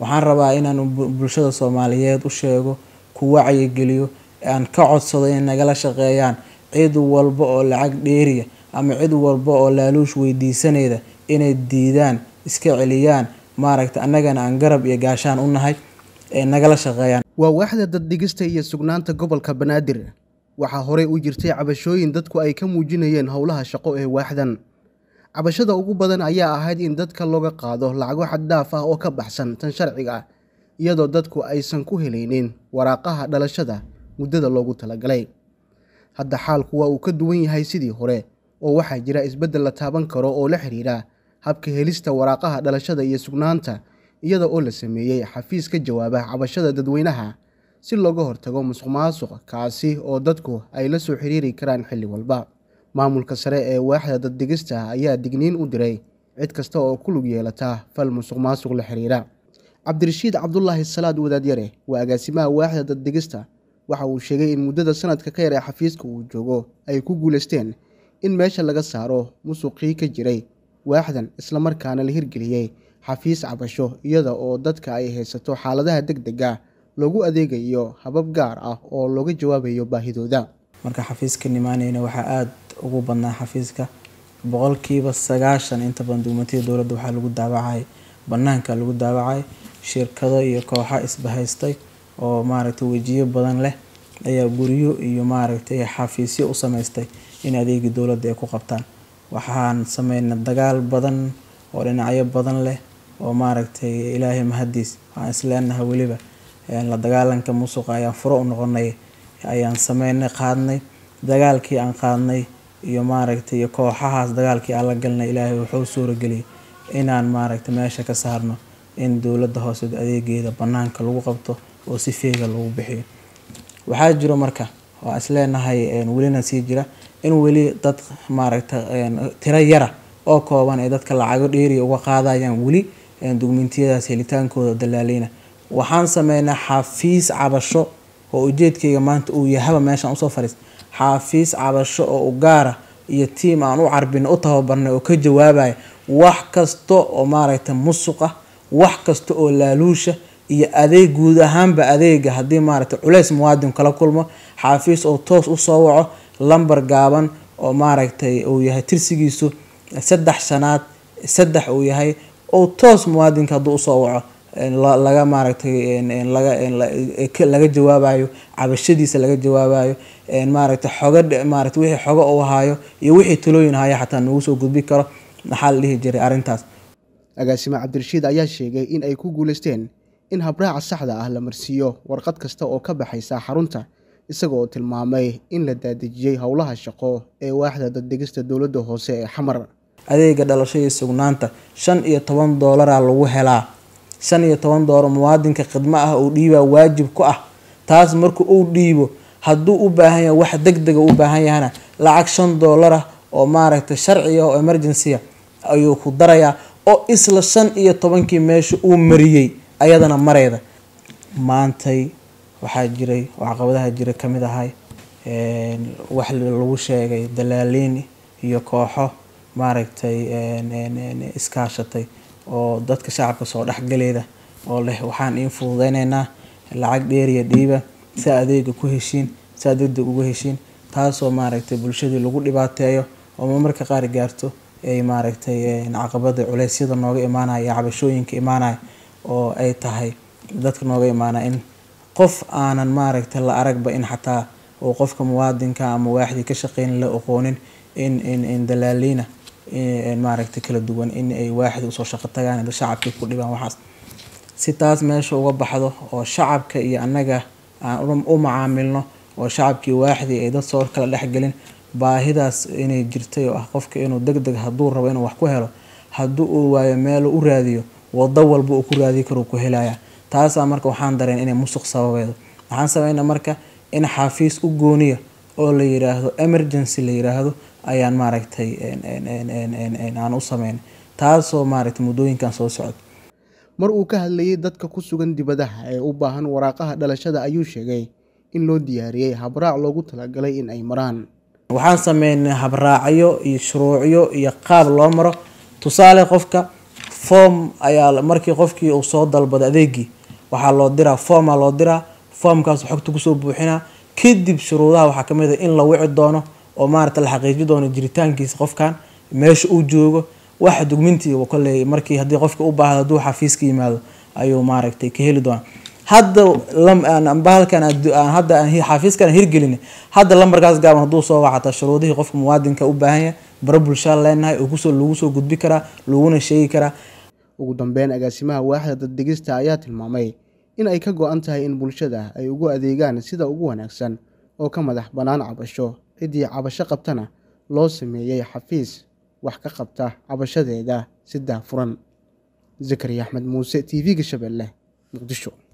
waxaan rabaa inaan bulshada soomaaliyeed u sheego ku wacyigeliyo aan ka codsado inay nagala shaqeeyaan cid walba oo lacag dheeriya ama cid walba oo laaluush weydiisanayda inay diidaan iska celiyaan maaragta annagana aan garab iyo gaashaan u nahay ee nagala shaqeeyaan waa waaxda daddhigista iyo sugnaanta gobolka banaadir waxaa horey u jirtay cabashooyin dadku ay ka muujinayeen howlaha shaqo ee waaxdan cabashada ugu badan ayaa ahayd in dadka looga qaado lacago xaddaaf ah oo ka baxsan tan sharciga ah, iyadoo dadku aysan ku helaynin waraaqaha dhalashada muddada loogu talagalay hadda xaalku waa uu ka duwan yahay sidii hore oo waxaa jira isbeddel la taaban karo oo la xiriira habka helista waraaqaha dhalashada iyo sugnaanta iyada oo la sameeyey xafiis ka jawaaba cabashada dadweynaha si looga hortago musuq maasuq kaasi oo dadku ay la soo xiriiri karaan xilli walba maamulka sare ee waaxda daddegista ayaa digniin u diray cid kasta oo ku lug yeelata fal musuq maasuq la xiriira cabdirashiid cabdulaahi salaad wadaadyare waa agaasimaha waaxda daddegista waxa uu sheegay in muddada sanadka ka yar ee xafiiska uu joogo ay ku guulaysteen in meesha laga saaro musuqii ka jiray waaxdan islamarkaana la hirgeliyey xafiis cabasho iyada oo dadka ay haysato xaaladaha deg dega loogu adeegayo habab gaar ah oo looga jawaabayo baahidooda marka xafiiska nimaaneyna waxaa aada ugu badnaa xafiiska boqolkiiba sagaashan inta badan duumatida dowladda waxaa lagu daawacay banaanka lagu daawacay shirkado iyo kooxa isbahaystay oo maaragtay wejiyo badan leh ayaa guryo iyo maaragtay xafiisyo u samaystay in adeegii dowladda ay ku qabtaan waxaan sameynay dagaal badan oo dhinacyo badan leh oo maaragtay ilaahay mahadiis waxaan isleenaha weliba la dagaalanka musuqa ayaan furo u noqonay ayaan sameynay qaadnay dagaalkii aan qaadnay iyo maaragtay iyo kooxahaas dagaalkii aan la galnay ilaahay wuxuu suurageliyey inaan maaragtay meesha ka saarno in dowladda hooseed adeegeeda banaanka lagu qabto oo si feega lagu bixiyo waxaa jiro marka waa isleenahay welina sii jira in weli dad maaragtay tiro yara oo kooban ay dadka lacago dheeriya uga qaadayaan weli dugmintiyadaas helitaankooda dalaaleyna waxaan sameynaa xafiis cabasho oo ujeedkayga maanta uu yahaba meeshaan usoo fariis xaafiis cabasho oo u gaara ah, iyo tiim aan u carbin u tababarnay oo ka jawaabaya wax kasta oo maaragtay musuqa wax kasta oo laaluusha iyo adeeg guud ahaanba adeega haddii maaragta culays muwaadin kala kulmo xaafiis oo toos usoo waco lambar gaaban oo maaragtay uu yahay tirsigiisu saddex shanaad saddex uu yahay oo toos muwaadinka hadduu usoo waco laga maaragtay e, e, laga jawaabayo cabashadiisa laga jawaabayo maaragtay xoga wixii xoga uu haayo iyo wixii talooyin haayo xataa nagu soo gudbi karo maxaa la dhihi jiray arrintaas agaasimo cabdirashiid ayaa sheegay in ay ku guulaysteen in habraaca saxda ah la marsiiyo warqad kasta oo ka baxaysa xarunta isagoo tilmaamay in la daadejiyey howlaha shaqo ee waaxda daddegista dowladda hoose ee xamar adeega dhalashadii sugnaanta shan iyo toban doolaraa lagu helaa shan iyo toban dooro muwaadinka khidmo ah uu dhiibaa waajib ku ah taas marku uu dhiibo hadduu u baahan yahay wax deg dega ah u baahan yahana lacag shan dollar ah oo maaragtay sharciga ah oo emergency ah ayuu ku darayaa oo isla shan iyo tobankii meesha uu mariyey ayadana mareeda maantay waxaa jiray oo caqabadaha jira kamid ahay wax lagu sheegay dalaaliin iyo kooxo maaragtay iskaashatay oo dadka shacabka soo dhexgaleeda oo leh waxaan iin fududeyneynaa lacag dheeriya dhiiba si adeega ku heshiin si aad degdeg uga heshiin taasoo maaragtay bulshadii lagu dhibaateeyo oo marmarka qaar gaarto ay maaragtay eh, caqabada culeysyada nooga imaanaya cabashooyinka imaanaya oo ay tahay dadka nooga imaanaya in qof aanan maaragtay la aragba in xataa uu qofka muwaadinka ama waaxdii ka shaqeyn la aqoonin in in in dalaaliina maaragta kala duwan in ay waaxid usoo shaqo tagaan shacabkii ku dhibaan waxaas si taas meesha uga baxdo oo shacabka iyo annaga aan u macaamilno oo shacabkii waaxidii ay dad soo kala dhexgelin baahidaas inay jirtay oo ah qofka inuu deg deg hadduu rabo inuu wax ku helo haddii uu waayo meel u raadiyo wado walba uu ku raadi karo ku helaya taasaa marka waxaan dareen inay musuq sababeedo waxaan sameyna marka in xafiis u gooniya oo la yiraahdo emergency la yiraahdo ayaan maaragtay aan u sameynay taasoo maaragtay muddooyinkan soo socda mar uu ka hadlayay dadka ku sugan dibadaha ee u baahan waraaqaha dhalashada ayuu sheegay in loo diyaariyey habraac loogu talagalay in ay maraan waxaan sameynay habraacyo iyo shuruucyo iyo qaab loo maro tusaale qofka form ayaa markii qofkii uu soo dalbada adeegii waxaa loo diraa formaa loo diraa formkaas xogta kusoo buuxinaa kadib shuruudaha waxaa ka mid a ah in la wici doono oo maarata la xaqiijin doono jiritaankiisa qofkan meesha uu joogo waxa dugmintiiba koley markii haddii qofka u baahdo hadduu xafiiska yimaado ayuu maaragtay ka heli doonaa hadda bahalkan hadda xafiiskan hirgelina hadda lambarkaas gaaban hadduu soo wacataa shuruudihii qofka muwaadinka u baahan yahay bara bulshaan leenahay oo kusoo lagu soo gudbi karaa laguna sheegi karaa ugu dambeyn agaasimaha waaxda dad degista ayaa tilmaamay in ay ka go-an tahay in bulshada ay ugu adeegaan sida ugu wanaagsan oo ka madax bannaan cabasho ciddii cabasho qabtana loo sameeyey xafiis wax ka qabta cabashadeeda si daafuran zakariya axmed muuse t v-ga shabeelle muqdisho